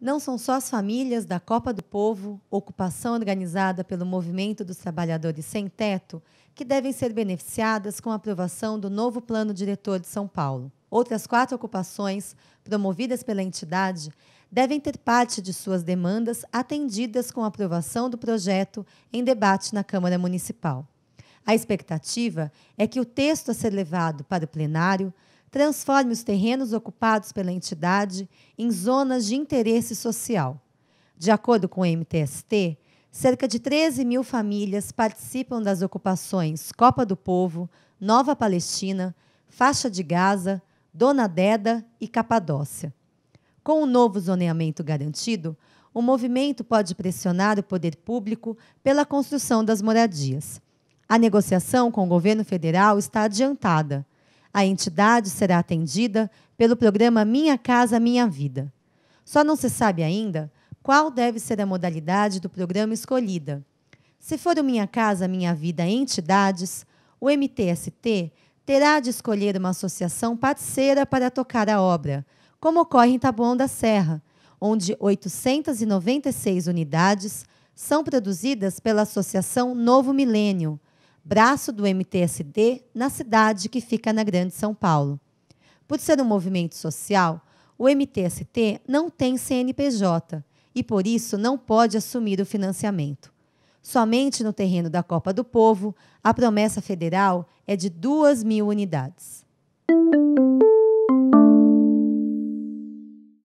Não são só as famílias da Copa do Povo, ocupação organizada pelo Movimento dos Trabalhadores Sem Teto, que devem ser beneficiadas com a aprovação do novo Plano Diretor de São Paulo. Outras quatro ocupações, promovidas pela entidade, devem ter parte de suas demandas atendidas com a aprovação do projeto em debate na Câmara Municipal. A expectativa é que o texto a ser levado para o plenário transforme os terrenos ocupados pela entidade em zonas de interesse social. De acordo com o MTST, cerca de 13 mil famílias participam das ocupações Copa do Povo, Nova Palestina, Faixa de Gaza, Dona Deda e Capadócia. Com o novo zoneamento garantido, o movimento pode pressionar o poder público pela construção das moradias. A negociação com o governo federal está adiantada. A entidade será atendida pelo programa Minha Casa Minha Vida. Só não se sabe ainda qual deve ser a modalidade do programa escolhida. Se for o Minha Casa Minha Vida Entidades, o MTST terá de escolher uma associação parceira para tocar a obra, como ocorre em Taboão da Serra, onde 896 unidades são produzidas pela Associação Novo Milênio, braço do MTSD na cidade que fica na Grande São Paulo. Por ser um movimento social, o MTST não tem CNPJ e, por isso, não pode assumir o financiamento. Somente no terreno da Copa do Povo, a promessa federal é de 2 mil unidades.